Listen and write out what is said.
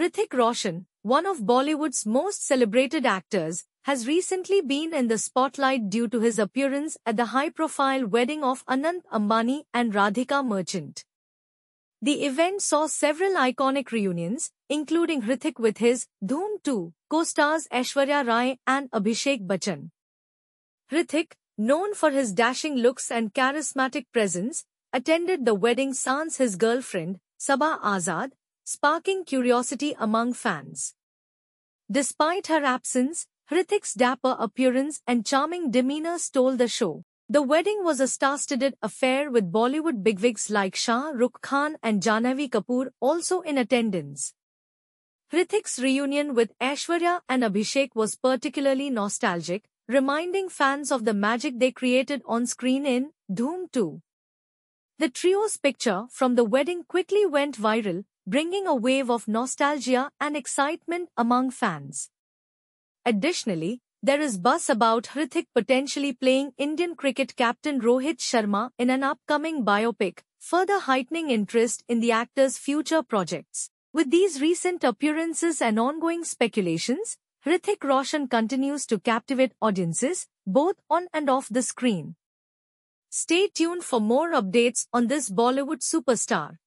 Prithik Roshan, one of Bollywood's most celebrated actors, has recently been in the spotlight due to his appearance at the high-profile wedding of Anand Ambani and Radhika Merchant. The event saw several iconic reunions, including Hrithik with his Dhoom 2 co-stars Aishwarya Rai and Abhishek Bachchan. Hrithik, known for his dashing looks and charismatic presence, attended the wedding sans his girlfriend, Sabah Azad, sparking curiosity among fans. Despite her absence, Hrithik's dapper appearance and charming demeanor stole the show. The wedding was a star-studded affair with Bollywood bigwigs like Shah Rukh Khan and Janavi Kapoor also in attendance. Hrithik's reunion with Aishwarya and Abhishek was particularly nostalgic, reminding fans of the magic they created on screen in Dhoom 2. The trio's picture from the wedding quickly went viral, bringing a wave of nostalgia and excitement among fans. Additionally, there is buzz about Hrithik potentially playing Indian cricket captain Rohit Sharma in an upcoming biopic, further heightening interest in the actor's future projects. With these recent appearances and ongoing speculations, Hrithik Roshan continues to captivate audiences, both on and off the screen. Stay tuned for more updates on this Bollywood superstar.